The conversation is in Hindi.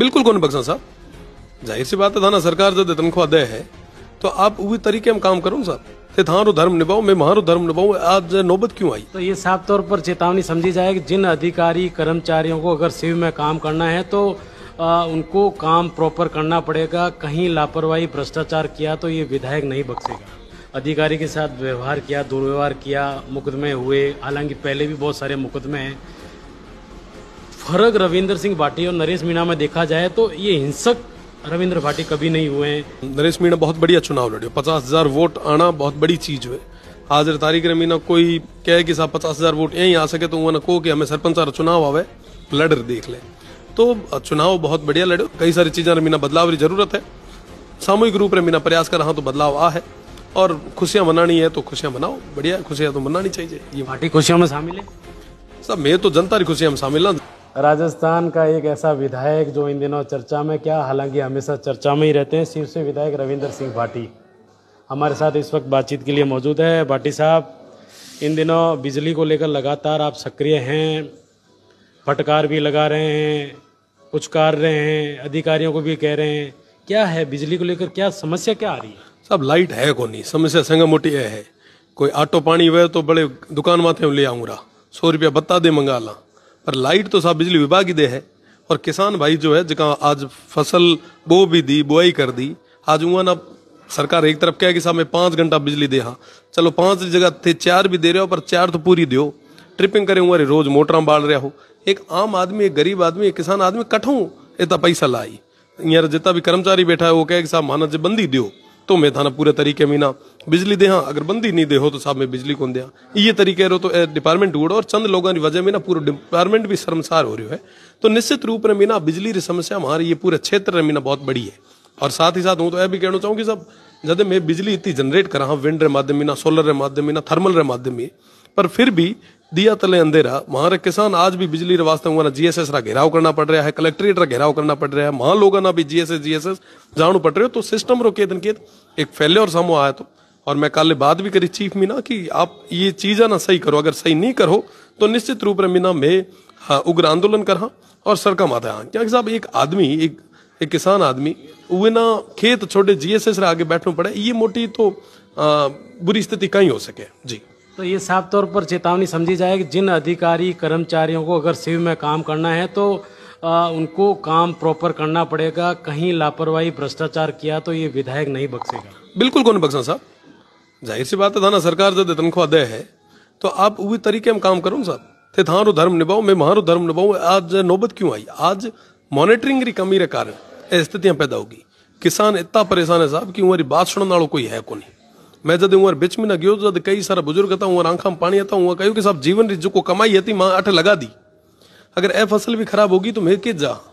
बिल्कुल कौन बख्शा साहब जाहिर सी बात है थाना सरकार जद तो तनख्वाह दे है तो आप वही तरीके में काम करो साहब थारो धर्म निभाओ मैं महारो धर्म निभाऊ आज नौबत क्यों आई तो ये साफ तौर पर चेतावनी समझी जाए कि जिन अधिकारी कर्मचारियों को अगर सिव में काम करना है तो आ, उनको काम प्रॉपर करना पड़ेगा कहीं लापरवाही भ्रष्टाचार किया तो ये विधायक नहीं बख्सेगा अधिकारी के साथ व्यवहार किया दुर्व्यवहार किया मुकदमे हुए हालांकि पहले भी बहुत सारे मुकदमे हैं फर्क रविंद्र सिंह भाटी और नरेश मीणा में देखा जाए तो ये हिंसक रविंद्र भाटी कभी नहीं हुए हैं नरेश मीणा बहुत बढ़िया चुनाव लड़े पचास हजार वोट आना बहुत बड़ी चीज हुए आज तारीख रे मीना कोई कहे कि साहब पचास हजार वोट यही आ सके तो वो ना को कि हमें सरपंच चुनाव आवे लड़ देख ले तो चुनाव बहुत बढ़िया लड़े कई सारी चीजें मीना बदलाव की जरूरत है सामूहिक रूप रे मीना प्रयास कर रहा तो बदलाव आ है और खुशियां मनानी है तो खुशियां मनाओ बढ़िया खुशियां तो मनानी चाहिए ये भाटी खुशियों में शामिल है सब मैं तो जनता की खुशियां में शामिल ना राजस्थान का एक ऐसा विधायक जो इन दिनों चर्चा में क्या हालांकि हमेशा चर्चा में ही रहते हैं शीर्ष विधायक रविंदर सिंह भाटी हमारे साथ इस वक्त बातचीत के लिए मौजूद है भाटी साहब इन दिनों बिजली को लेकर लगातार आप सक्रिय हैं फटकार भी लगा रहे हैं कार रहे हैं अधिकारियों को भी कह रहे हैं क्या है बिजली को लेकर क्या समस्या क्या आ रही है सब लाइट है को नहीं समस्या संग मोटी है कोई ऑटो पानी हुए तो बड़े दुकान माथे ले आऊँगा सौ रुपया बता दे मंगा ला पर लाइट तो साहब बिजली विभाग ही दे है और किसान भाई जो है जहाँ आज फसल बो भी दी बुआई कर दी आज हुआ ना सरकार एक तरफ कहे कि साहब मैं पाँच घंटा बिजली दे हाँ चलो पाँच जगह थे चार भी दे रहे हो पर चार तो पूरी दो ट्रिपिंग करे हुआ रोज मोटर बाढ़ रहा हो एक आम आदमी एक गरीब आदमी एक किसान आदमी कठों इतना पैसा लाई यार जितना भी कर्मचारी बैठा है वो कहे कि साहब माना जब बंदी दो तो मैं थाना पूरे तरीके में ना बिजली दे हाँ अगर बंदी नहीं दे हो तो साहब मैं बिजली कौन दिया ये तरीके ਰੋ तो डिपार्टमेंट उड़ो और चंद लोगों की वजह में ना पूरा डिपार्टमेंट भी शर्मसार हो रहा है तो निश्चित रूप में ना बिजली की समस्या हमारे ये पूरे क्षेत्र में ना बहुत बड़ी है और साथ ही साथ हूँ तो यह भी कहना चाहूँगी साहब जब मैं बिजली इतनी जनरेट करा हाँ विंड रे माध्यम ना सोलर के माध्यम में ना थर्मल रे माध्यम में पर फिर भी दिया तले अंधेरा वहां किसान आज भी बिजली के वास्ते हुआ जीएसएस का घेराव करना पड़ रहा है कलेक्ट्रेट का घेराव करना पड़ रहा है वहां लोगों ना भी जीएसएस जीएसएस जानू पड़ रहे हो तो सिस्टम रो केत न एक फैले और आया तो और मैं कल बात भी करी चीफ मीना कि आप ये चीज़ ना सही करो अगर सही नहीं करो तो निश्चित रूप में मीना में हाँ, उग्र आंदोलन करा और सड़क माता हाँ क्योंकि साहब एक आदमी एक एक किसान आदमी वे ना खेत छोड़े जीएसएस रे आगे बैठना पड़े ये मोटी तो आ, बुरी स्थिति कहीं हो सके जी तो ये साफ तौर पर चेतावनी समझी जाए कि जिन अधिकारी कर्मचारियों को अगर सिव में काम करना है तो आ, उनको काम प्रॉपर करना पड़ेगा कहीं लापरवाही भ्रष्टाचार किया तो ये विधायक नहीं बख्शेगा बिल्कुल कौन बख्शा साहब जाहिर सी बात है थाना सरकार जब तो तनख्वाह दे है तो आप वही तरीके में काम करो ना साहब थे थारो धर्म निभाओ मैं महारो धर्म निभाऊ आज नौबत क्यों आई आज मॉनिटरिंग की कमी के कारण स्थितियां पैदा होगी किसान इतना परेशान है साहब कि उमारी बात सुनने वालों कोई है को नहीं मैं जद हूँ बिच में न गयो जब कई सारा बुजुर्ग था हूँ आंखा में पानी आता हूँ कहू कि साहब जीवन जो को कमाई है थी माँ अठ लगा दी अगर ए फसल भी खराब होगी तो मैं किस जा